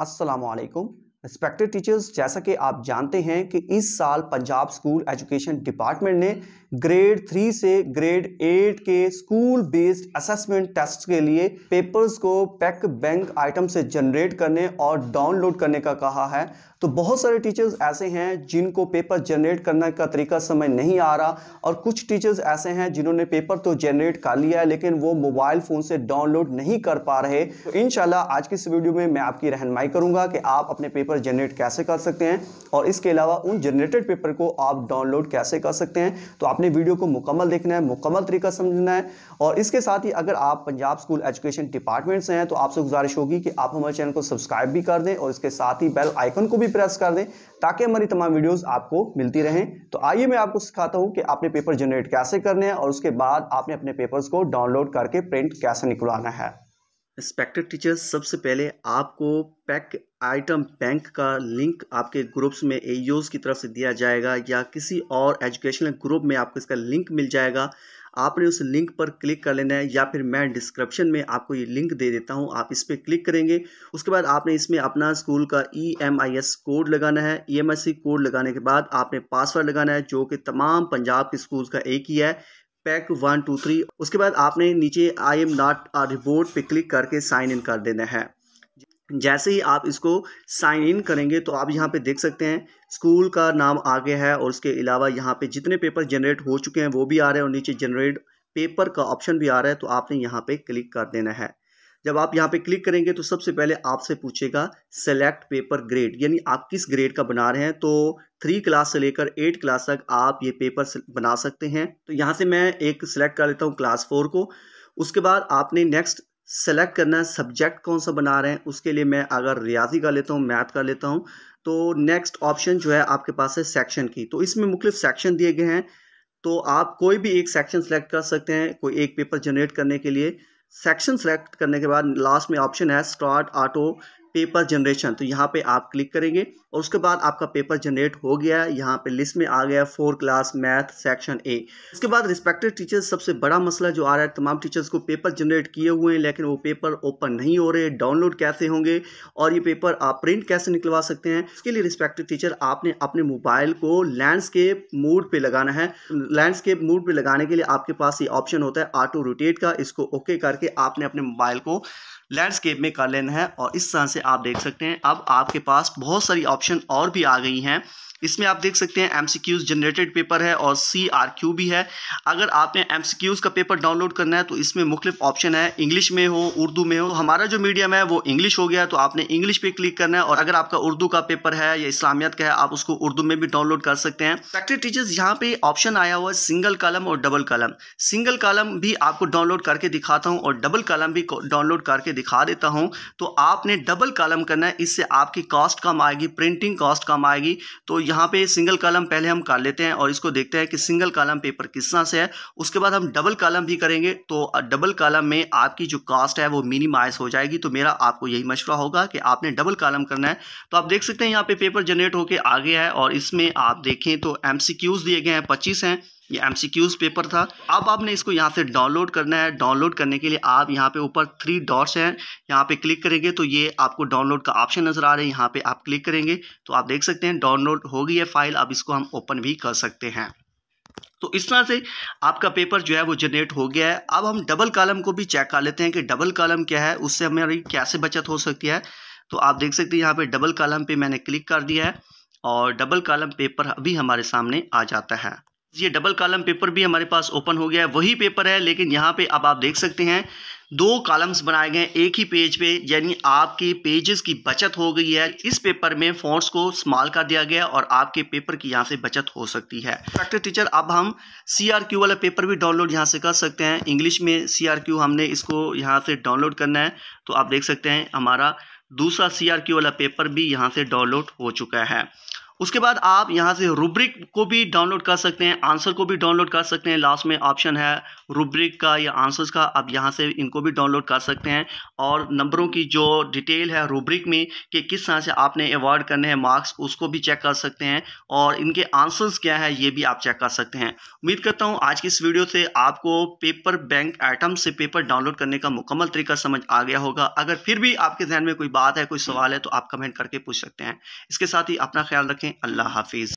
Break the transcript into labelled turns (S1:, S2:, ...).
S1: असलकुम respected teachers जैसा कि आप जानते हैं कि इस साल पंजाब स्कूल एजुकेशन डिपार्टमेंट ने ग्रेड थ्री से ग्रेड एट के स्कूल बेस्ड असेसमेंट टेस्ट के लिए पेपर्स को पैक बैंक आइटम से जनरेट करने और डाउनलोड करने का कहा है तो बहुत सारे टीचर्स ऐसे हैं जिनको पेपर जनरेट करने का तरीका समय नहीं आ रहा और कुछ टीचर्स ऐसे हैं जिन्होंने पेपर तो जनरेट कर लिया है लेकिन वो मोबाइल फ़ोन से डाउनलोड नहीं कर पा रहे तो इन आज की इस वीडियो में मैं आपकी रहनमाई करूँगा कि आप अपने पेपर जनरेट कैसे कर सकते हैं और इसके अलावा उन जनरेटेड पेपर को आप डाउनलोड कैसे कर सकते हैं तो आपने वीडियो को मुकम्मल देखना है मुकम्मल तरीका समझना है और इसके साथ ही अगर आप पंजाब स्कूल एजुकेशन डिपार्टमेंट से हैं तो आपसे गुजारिश होगी कि आप हमारे चैनल को सब्सक्राइब भी कर दें और इसके साथ ही बेल आइकन को भी प्रेस कर दें ताकि हमारी तमाम वीडियोस आपको मिलती रहें तो आइए मैं आपको सिखाता हूं कि आपने पेपर जनरेट कैसे करने हैं और उसके बाद आपने अपने पेपर्स को डाउनलोड करके प्रिंट कैसे निकलवाना है इंस्पेक्टेड टीचर्स सबसे पहले आपको पैक आइटम बैंक का लिंक आपके ग्रुप्स में ए की तरफ से दिया जाएगा या किसी और एजुकेशनल ग्रुप में आपको इसका लिंक मिल जाएगा आपने उस लिंक पर क्लिक कर लेना है या फिर मैं डिस्क्रिप्शन में आपको ये लिंक दे देता हूँ आप इस पर क्लिक करेंगे उसके बाद आपने इसमें अपना स्कूल का E M I S code लगाना है E M S C code लगाने के बाद आपने पासवर्ड लगाना है जो कि तमाम पंजाब के स्कूल का एक ही है पैक वन टू थ्री उसके बाद आपने नीचे आई एम नॉट रिपोर्ट पे क्लिक करके साइन इन कर देना है जैसे ही आप इसको साइन इन करेंगे तो आप यहाँ पे देख सकते हैं स्कूल का नाम आ गया है और उसके अलावा यहाँ पे जितने पेपर जनरेट हो चुके हैं वो भी आ रहे हैं और नीचे जनरेट पेपर का ऑप्शन भी आ रहा है तो आपने यहाँ पे क्लिक कर देना है जब आप यहाँ पे क्लिक करेंगे तो सबसे पहले आपसे पूछेगा सेलेक्ट पेपर ग्रेड यानी आप किस ग्रेड का बना रहे हैं तो थ्री क्लास से लेकर एट क्लास तक आप ये पेपर बना सकते हैं तो यहाँ से मैं एक सिलेक्ट कर लेता हूँ क्लास फोर को उसके बाद आपने नेक्स्ट सेलेक्ट करना है सब्जेक्ट कौन सा बना रहे हैं उसके लिए मैं अगर रियाजी का लेता हूँ मैथ का लेता हूँ तो नेक्स्ट ऑप्शन जो है आपके पास है सेक्शन की तो इसमें मुख्तफ सेक्शन दिए गए हैं तो आप कोई भी एक सेक्शन सेलेक्ट कर सकते हैं कोई एक पेपर जनरेट करने के लिए सेक्शन सेलेक्ट करने के बाद लास्ट में ऑप्शन है स्टार्ट ऑटो पेपर जनरेशन तो यहाँ पे आप क्लिक करेंगे और उसके बाद आपका पेपर जनरेट हो गया है यहाँ पे लिस्ट में आ गया है four class math section A इसके बाद रिस्पेक्टेड टीचर्स सबसे बड़ा मसला जो आ रहा है तमाम टीचर्स को पेपर जनरेट किए हुए हैं लेकिन वो पेपर ओपन नहीं हो रहे डाउनलोड कैसे होंगे और ये पेपर आप प्रिंट कैसे निकलवा सकते हैं इसके लिए रिस्पेक्टेड टीचर आपने अपने मोबाइल को लैंडस्केप मोड पर लगाना है लैंडस्केप मूड पर लगाने के लिए आपके पास ये ऑप्शन होता है ऑटो रोटेट का इसको ओके करके आपने अपने मोबाइल को लैंडस्केप में कर लेना है और इस तरह से आप देख सकते हैं अब आपके पास बहुत सारी ऑप्शन और भी आ गई हैं इसमें आप देख सकते हैं M C Qs generated paper है और सी आर क्यू भी है अगर आपने एम सी क्यूज़ का पेपर डाउनलोड करना है तो इसमें मुख्तफ ऑप्शन है इंग्लिश में हो उर्दू में हो हमारा जो मीडियम है वो इंग्लिश हो गया तो आपने इंग्लिश पे क्लिक करना है और अगर आपका उर्दू का पेपर है या इस्लामियत का है आप उसको उर्दू में भी डाउनलोड कर सकते हैं फैक्ट्री टीचर्स यहाँ पे ऑप्शन आया हुआ है सिंगल कलम और डबल कलम सिंगल कलम भी आपको डाउनलोड करके दिखाता हूँ और डबल कलम भी डाउनलोड करके दिखा देता हूँ तो आपने डबल डबल कॉलम करना है इससे आपकी कॉस्ट कम आएगी प्रिंटिंग कॉस्ट कम आएगी तो यहाँ पे सिंगल कॉलम पहले हम कर लेते हैं और इसको देखते हैं कि सिंगल कॉलम पेपर किस तरह से है उसके बाद हम डबल कॉलम भी करेंगे तो डबल कॉलम में आपकी जो कॉस्ट है वो मिनिमाइज हो जाएगी तो मेरा आपको यही मशवरा होगा कि आपने डबल कॉलम करना है तो आप देख सकते हैं यहाँ पे पेपर जनरेट होकर आ गया है और इसमें आप देखें तो एम दिए गए हैं पच्चीस हैं ये एम पेपर था अब आपने इसको यहाँ से डाउनलोड करना है डाउनलोड करने के लिए आप यहाँ पे ऊपर थ्री डॉट्स हैं यहाँ पे क्लिक करेंगे तो ये आपको डाउनलोड का ऑप्शन नज़र आ रहा है यहाँ पे आप क्लिक करेंगे तो आप देख सकते हैं डाउनलोड हो गई है फाइल अब इसको हम ओपन भी कर सकते हैं तो इस तरह से आपका पेपर जो है वो जनरेट हो गया है अब हम डबल कॉलम को भी चेक कर लेते हैं कि डबल कॉलम क्या है उससे हमारी कैसे बचत हो सकती है तो आप देख सकते हैं यहाँ पर डबल कॉलम पर मैंने क्लिक कर दिया है और डबल कॉलम पेपर अभी हमारे सामने आ जाता है ये डबल कालम पेपर भी हमारे पास ओपन हो गया है वही पेपर है लेकिन यहाँ पे अब आप देख सकते हैं दो कॉलम्स बनाए गए एक ही पेज पे यानी आपके पेजेस की बचत हो गई है इस पेपर में फॉन्ट्स को स्मॉल कर दिया गया और आपके पेपर की यहाँ से बचत हो सकती है डॉक्टर टीचर अब हम क्यू वाला पेपर भी डाउनलोड यहाँ से कर सकते हैं इंग्लिश में क्यू हमने इसको यहाँ से डाउनलोड करना है तो आप देख सकते हैं हमारा दूसरा क्यू वाला पेपर भी यहाँ से डाउनलोड हो चुका है उसके बाद आप यहाँ से रूब्रिक को भी डाउनलोड कर सकते हैं आंसर को भी डाउनलोड कर सकते हैं लास्ट में ऑप्शन है रूब्रिक का या आंसर्स का आप यहाँ से इनको भी डाउनलोड कर सकते हैं और नंबरों की जो डिटेल है रूब्रिक में कि किस तरह से आपने अवॉर्ड करने हैं मार्क्स उसको भी चेक कर सकते हैं और इनके आंसर्स क्या है ये भी आप चेक कर सकते हैं उम्मीद करता हूँ आज की इस वीडियो से आपको पेपर बैंक आइटम से पेपर डाउनलोड करने का मुकम्मल तरीका समझ आ गया होगा अगर फिर भी आपके जहन में कोई बात है कोई सवाल है तो आप कमेंट करके पूछ सकते हैं इसके साथ ही अपना ख्याल रखें रखें अल्लाह हाफिज़